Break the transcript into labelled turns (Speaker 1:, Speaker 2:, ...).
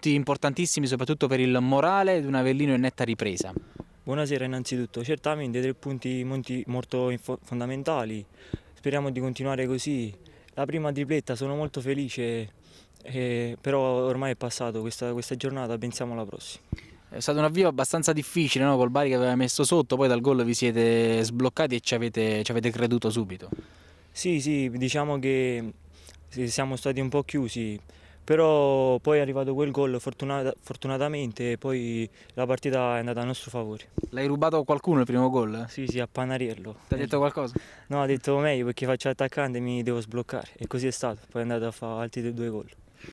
Speaker 1: punti importantissimi soprattutto per il morale di un Avellino in netta ripresa.
Speaker 2: Buonasera innanzitutto, certamente tre punti molto fondamentali, speriamo di continuare così. La prima tripletta sono molto felice, eh, però ormai è passato questa, questa giornata, pensiamo alla prossima. È stato un avvio abbastanza difficile no? col Bari che aveva messo sotto, poi dal gol vi siete sbloccati e ci avete, ci avete creduto subito. Sì, sì, diciamo che siamo stati un po' chiusi, però poi è arrivato quel gol fortunata, fortunatamente e poi la partita è andata a nostro favore. L'hai rubato a qualcuno il primo gol? Sì, sì, a Panariello. Ti ha detto qualcosa? No, ha detto meglio perché faccio attaccante e mi devo sbloccare e così è stato, poi è andato a fare altri due gol.